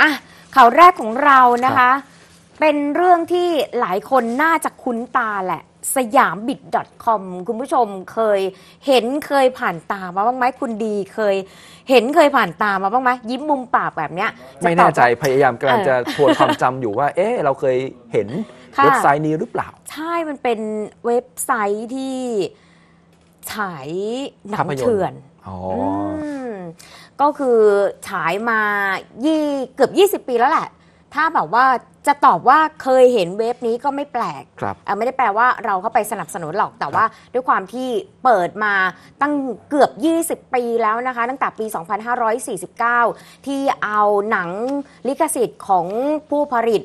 อ่ะข่าวแรกของเรานะคะเป็นเรื่องที่หลายคนน่าจะคุ้นตาแหละสยามบิด .com คุณผู้ชมเคยเห็นเคยผ่านตามาบ้างไหมคุณดีเคยเห็นเคยผ่านตามาบ้างไหมยิ้มมุมปากแบบเนี้ยไม่แน่ใจพยายามกำลังจะทวนความจำอยู่ว่า เอ๊ะเราเคยเห็นเว็บไซต์นี้หรือเปล่า ใช่มันเป็นเว็บไซต์ที่ฉายหนังเถื่อนอ๋อก็คือฉายมาเกือบ 20 ปีแล้วแหละ ถ้าแบบว่าจะตอบว่าเคยเห็นเว็บนี้ก็ไม่แปลก ครับไม่ได้แปลว่าเราเข้าไปสนับสนุนหรอก แต่ว่าด้วยความที่เปิดมาตั้งเกือบ 20 ปีแล้วนะคะ ตั้งแต่ปี 2549 ที่เอาหนังลิขสิทธิ์ของผู้ผลิต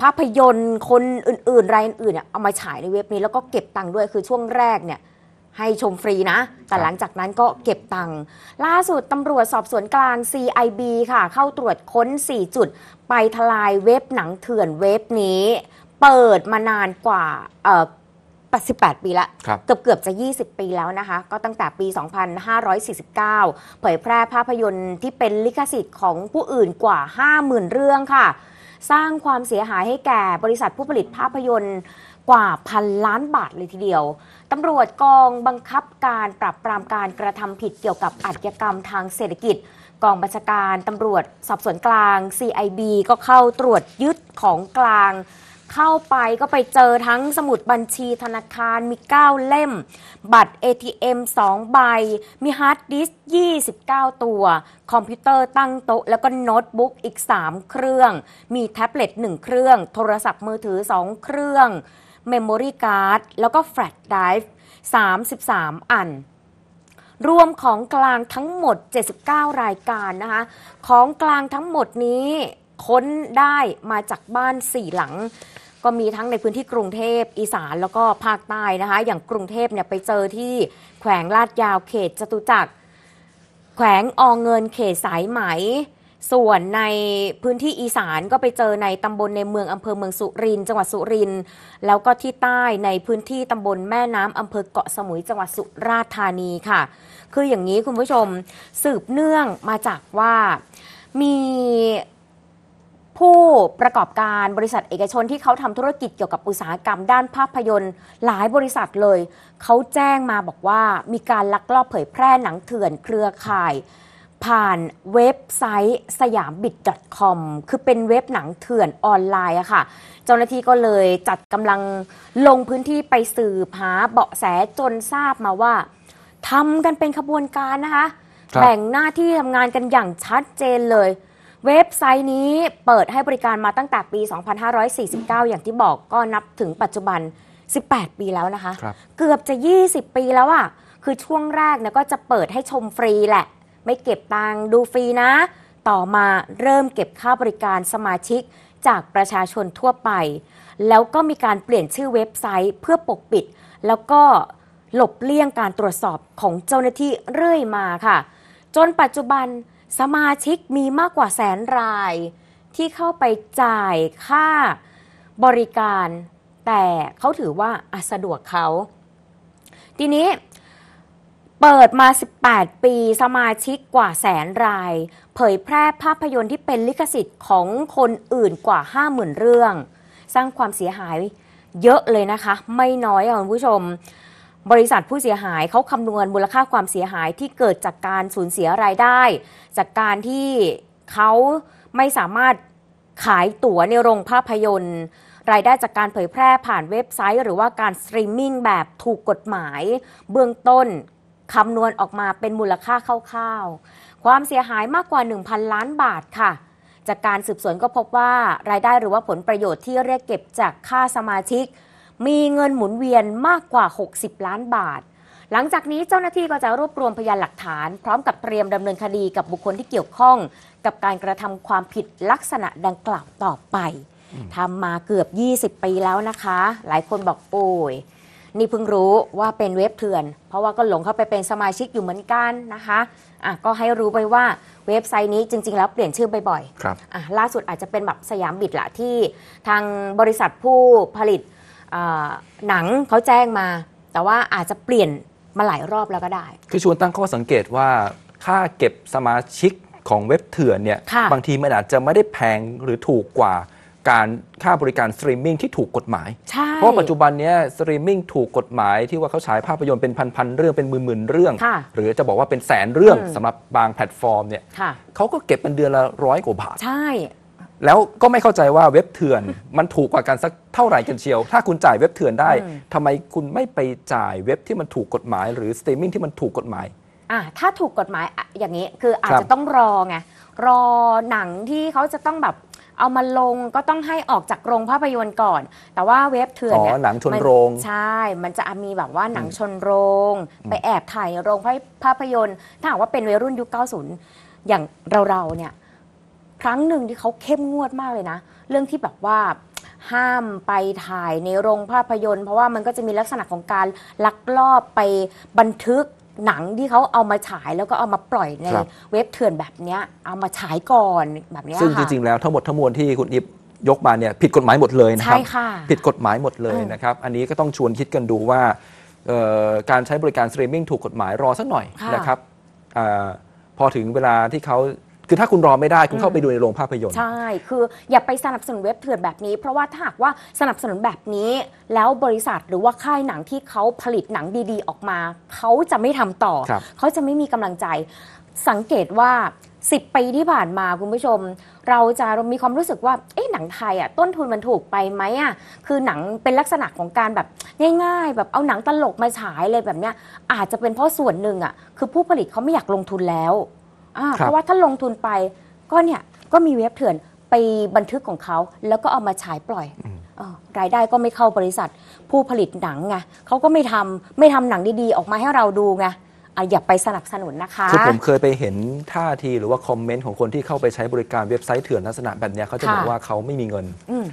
ภาพยนตร์คนอื่นๆ รายอื่นๆเอามาฉายในเว็บนี้แล้วก็เก็บตังค์ด้วย คือช่วงแรกเนี่ยให้ชมฟรีนะ แต่หลังจากนั้นก็เก็บตังค์ล่าสุดตำรวจสอบสวนกลาง CIB ค่ะ เข้าตรวจค้น 4 จุด ไปทลายเว็บหนังเถื่อนเว็บนี้ เปิดมานานกว่า8 18ปีละเกือบเกือบจะ 20 ปีแล้วนะคะ ก็ตั้งแต่ปี 2549 เผยแพร่ภาพยนตร์ที่เป็นลิขสิทธิ์ของผู้อื่นกว่า 50,000 เรื่องค่ะ สร้างความเสียหายให้แก่บริษัทผู้ผลิตภาพยนตร์กว่าพันล้านบาทเลยทีเดียว ตำรวจกองบังคับการปรับปรามการกระทำผิดเกี่ยวกับอาชญากรรมทางเศรษฐกิจ กองบัญชาการตำรวจสอบสวนกลาง CIB ก็เข้าตรวจยึดของกลาง เข้าไปก็ไปเจอทั้งสมุดบัญชีธนาคารมี 9 เล่ม บัตร ATM 2 ใบ มีฮาร์ดดิสก์29 ตัว คอมพิวเตอร์ตั้งโต๊ะแล้วก็โน้ตบุ๊กอีก 3 เครื่อง มีแท็บเล็ต1เครื่อง โทรศัพท์มือถือ 2 เครื่องเมโมรี่การ์ดแล้วก็แฟลชได r i v 33อัน รวมของกลางทั้งหมด 79 รายการนะคะของกลางทั้งหมดนี้ค้นได้มาจากบ้าน 4 หลัง ก็มีทั้งในพื้นที่กรุงเทพ อีสานแล้วก็ภาคใต้นะคะอย่างกรุงเทพเนี่ยไปเจอที่แขวงลาดยาวเขตจตุจักรแขวงอองเงินเขตสายไหมส่วนในพื้นที่อีสานก็ไปเจอในตำบลในเมือง อำเภอเมืองสุรินทร์จังหวัด สุรินทร์แล้วก็ที่ใต้ในพื้นที่ตำบลแม่น้ำอำเภอเกาะสมุยจังหวัด สุราษฎร์ธานีค่ะ คืออย่างนี้คุณผู้ชมสืบเนื่องมาจากว่ามีผู้ประกอบการบริษัทเอกชนที่เขาทำธุรกิจเกี่ยวกับอุตสาหกรรมด้านภาพยนตร์หลายบริษัทเลยเขาแจ้งมาบอกว่ามีการลักลอบเผยแพร่หนังเถื่อนเครือข่ายผ่านเว็บไซต์สยามบิด .com คือเป็นเว็บหนังเถื่อนออนไลน์อะค่ะ เจ้าหน้าที่ก็เลยจัดกำลังลงพื้นที่ไปสืบหาเบาะแสจนทราบมาว่าทำกันเป็นขบวนการนะคะ แบ่งหน้าที่ทำงานกันอย่างชัดเจนเลย เว็บไซต์นี้เปิดให้บริการมาตั้งแต่ปี 2549 อย่างที่บอกก็นับถึงปัจจุบัน 18 ปีแล้วนะคะคเกือบจะ 20 ปีแล้วอะ่ะ คือช่วงแรกเนี่ยก็จะเปิดให้ชมฟรีแหละไม่เก็บตังค์ดูฟรีนะ ต่อมาเริ่มเก็บค่าบริการสมาชิกจากประชาชนทั่วไป แล้วก็มีการเปลี่ยนชื่อเว็บไซต์เพื่อปกปิด แล้วก็หลบเลี่ยงการตรวจสอบของเจ้าหน้าที่เรื่อยมาค่ะ จนปัจจุบันสมาชิกมีมากกว่าแสนราย ที่เข้าไปจ่ายค่าบริการ แต่เขาถือว่าสะดวกเขาทีนี้เปิดมา 18 ปี สมาชิกกว่าแสนราย เผยแพร่ภาพยนตร์ที่เป็นลิขสิทธิ์ของคนอื่นกว่า 50,000 เรื่อง สร้างความเสียหายเยอะเลยนะคะ ไม่น้อยคุณผู้ชม บริษัทผู้เสียหายเขาคำนวณมูลค่าความเสียหายที่เกิดจากการสูญเสียรายได้ จากการที่เขาไม่สามารถขายตั๋วในโรงภาพยนตร์ รายได้จากการเผยแพร่ผ่านเว็บไซต์หรือว่าการสตรีมมิ่งแบบถูกกฎหมายเบื้องต้นคำนวณออกมาเป็นมูลค่าคร่าวๆความเสียหายมากกว่า 1,000 ล้านบาทค่ะ จากการสืบสวนก็พบว่า รายได้หรือว่าผลประโยชน์ที่เรียกเก็บจากค่าสมาชิก มีเงินหมุนเวียนมากกว่า 60 ล้านบาท หลังจากนี้เจ้าหน้าที่ก็จะรวบรวมพยานหลักฐานพร้อมกับเตรียมดำเนินคดีกับบุคคลที่เกี่ยวข้อง กับการกระทำความผิดลักษณะดังกล่าวต่อไปทำมาเกือบ 20ปีแล้วนะคะ หลายคนบอกโอ้ยนี่เพิ่งรู้ว่าเป็นเว็บเถื่อน เพราะว่าก็หลงเข้าไปเป็นสมาชิกอยู่เหมือนกันนะคะอ่ะก็ให้รู้ไปว่าเว็บไซต์นี้จริงๆ แล้วเปลี่ยนชื่อบ่อยครับอ่ะล่าสุดอาจจะเป็นแบบสยามบิดละที่ทางบริษัทผู้ผลิตหนังเขาแจ้งมา แต่ว่าอาจจะเปลี่ยนมาหลายรอบแล้วก็ได้ คือชวนตั้งข้อสังเกตว่าค่าเก็บสมาชิกของเว็บเถื่อนเนี่ยบางทีมันอาจจะไม่ได้แพงหรือถูกกว่าการค่าบริการสตรีมมิ่งที่ถูกกฎหมายใช่เพราะปัจจุบันนี้สตรีมมิ่งถูกกฎหมายที่ว่าเขาฉายภาพยนตร์เป็นพันๆเรื่องเป็นหมื่นๆเรื่อง หรือจะบอกว่าเป็นแสนเรื่องสำสำหรับบางแพลตฟอร์มเนี่ยเขาก็เก็บเป็นเดือนละร้อยกว่าบาท ใช่ แล้วก็ไม่เข้าใจว่าเว็บเถื่อน มันถูกกว่ากันสักเท่าไหร่กันเชียว ถ้าคุณจ่ายเว็บเถื่อนได้ทำทำไมคุณไม่ไปจ่ายเว็บที่มันถูกกฎหมายหรือสตรีมมิ่งที่มันถูกกฎหมายอ่ะถ้าถูกกฎหมายอย่างนี้คืออาจจะต้องรอไงรอหนังที่เขาจะต้องแบบเอามาลงก็ต้องให้ออกจากโรงภาพยนตร์ก่อน แต่ว่าเว็บเถื่อนเนี่ยหนังชนโรง ใช่ มันจะมีแบบว่าหนังชนโรงไปแอบถ่ายในโรงภาพยนตร์ ถ้าหากว่าเป็นวัยรุ่นยุค90 อย่างเราๆเนี่ย ครั้งหนึ่งที่เขาเข้มงวดมากเลยนะ เรื่องที่แบบว่าห้ามไปถ่ายในโรงภาพยนตร์ เพราะว่ามันก็จะมีลักษณะของการลักลอบไปบันทึกหนังที่เขาเอามาฉายแล้วก็เอามาปล่อยในเว็บเถื่อนแบบนี้เอามาฉายก่อนแบบนี้ซึ่งจริง ๆ แล้วทั้งหมดทั้งมวลที่คุณอิฟยกมาเนี่ยผิดกฎหมายหมดเลยนะครับผิดกฎหมายหมดเลยนะครับ อันนี้ก็ต้องชวนคิดกันดูว่าการใช้บริการสตรีมมิ่งถูกกฎหมายรอสักหน่อยนะครับอพอถึงเวลาที่เขาือถ้าคุณรอไม่ได้ คุณเข้าไปดูในโรงภาพยนตร์ใช่ คืออย่าไปสนับสนุนเว็บเถื่อนแบบนี้ เพราะว่าถ้าหากว่าสนับสนุนแบบนี้แล้วบริษัทหรือว่าค่ายหนังที่เขาผลิตหนังดีๆ ออกมาเขาจะไม่ทำต่อเขาจะไม่มีกำลังใจสังเกตว่า10 ปีที่ผ่านมาคุณผู้ชม เราจะมีความรู้สึกว่าเอ๊ะหนังไทยอ่ะต้นทุนมันถูกไปไหมอ่ะคือหนังเป็นลักษณะของการแบบง่าย ๆ แบบเอาหนังตลกมาฉายเลยแบบเนี้ย อาจจะเป็นเพราะส่วนหนึ่งอ่ะคือผู้ผลิตเขาไม่อยากลงทุนแล้วเพราะว่าถ้าลงทุนไปก็เนี่ยก็มีเว็บเถื่อนไปบันทึกของเขาแล้วก็เอามาฉายปล่อยรายได้ก็ไม่เข้าบริษัทผู้ผลิตหนังไงเขาก็ไม่ทำไม่ทำหนังดีๆ ออกมาให้เราดูไงอย่าไปสนับสนุนนะคะคือผมเคยไปเห็นท่าทีหรือว่าคอมเมนต์ของคนที่เข้าไปใช้บริการเว็บไซต์เถื่อนลักษณะแบบนี้เขาจะบอกว่าเขาไม่มีเงิน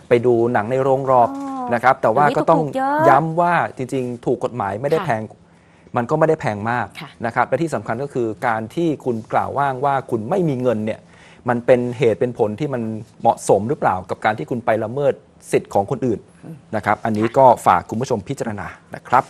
ไปดูหนังในโรงรอบนะครับแต่ว่าก็ต้องย้ำว่าจริงๆ ถูกกฎหมายไม่ได้แพงมันก็ไม่ได้แพงมากนะครับ และที่สำคัญก็คือการที่คุณกล่าวว่างว่าคุณไม่มีเงินเนี่ย มันเป็นเหตุเป็นผลที่มันเหมาะสมหรือเปล่ากับการที่คุณไปละเมิดสิทธิ์ของคนอื่นนะครับ อันนี้ก็ฝากคุณผู้ชมพิจารณานะครับ